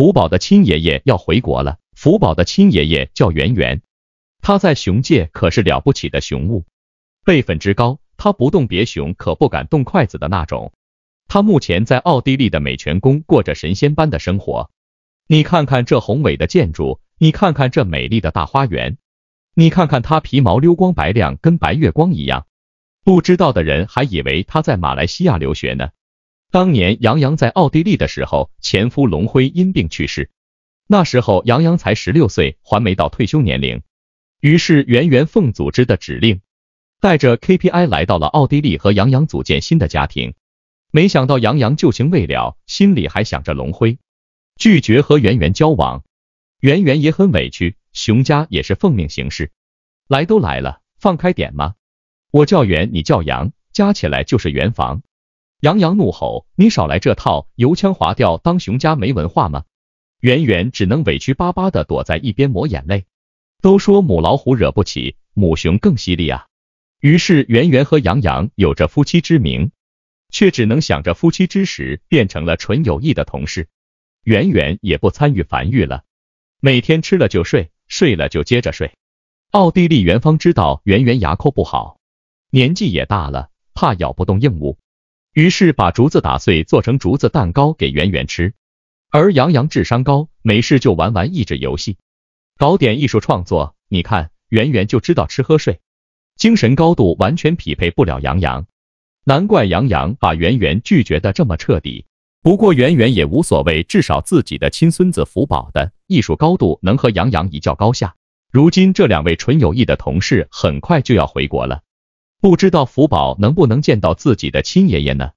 福宝的亲爷爷要回国了。福宝的亲爷爷叫圆圆，他在熊界可是了不起的雄物，辈分之高，他不动别熊可不敢动筷子的那种。他目前在奥地利的美泉宫过着神仙般的生活。你看看这宏伟的建筑，你看看这美丽的大花园，你看看他皮毛溜光白亮，跟白月光一样，不知道的人还以为他在马来西亚留学呢。当年杨洋在奥地利的时候，前夫龙辉因病去世。那时候杨洋才十六岁，还没到退休年龄。于是圆圆奉组织的指令，带着 KPI 来到了奥地利和杨洋组建新的家庭。没想到杨洋旧情未了，心里还想着龙辉，拒绝和圆圆交往。圆圆也很委屈，熊家也是奉命行事。来都来了，放开点嘛！我叫圆，你叫杨，加起来就是圆房。杨洋怒吼：“你少来这套油腔滑调，当熊家没文化吗？”圆圆只能委屈巴巴的躲在一边抹眼泪。都说母老虎惹不起，母熊更犀利啊！于是圆圆和杨洋有着夫妻之名，却只能想着夫妻之实，变成了纯友谊的同事。圆圆也不参与繁育了，每天吃了就睡，睡了就接着睡。奥地利元芳知道圆圆牙口不好，年纪也大了，怕咬不动硬物。于是把竹子打碎，做成竹子蛋糕给圆圆吃。而杨洋智商高，没事就玩玩益智游戏，搞点艺术创作。你看，圆圆就知道吃喝睡，精神高度完全匹配不了杨洋，难怪杨洋把圆圆拒绝的这么彻底。不过圆圆也无所谓，至少自己的亲孙子福宝的艺术高度能和杨洋一较高下。如今这两位纯友谊的同事很快就要回国了。不知道福宝能不能见到自己的亲爷爷呢？